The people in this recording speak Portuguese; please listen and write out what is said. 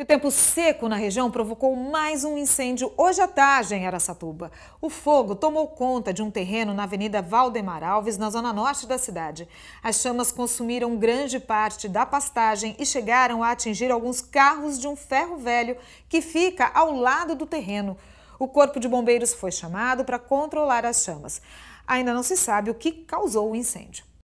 E o tempo seco na região provocou mais um incêndio hoje à tarde em Aracatuba. O fogo tomou conta de um terreno na Avenida Valdemar Alves, na zona norte da cidade. As chamas consumiram grande parte da pastagem e chegaram a atingir alguns carros de um ferro velho que fica ao lado do terreno. O corpo de bombeiros foi chamado para controlar as chamas. Ainda não se sabe o que causou o incêndio.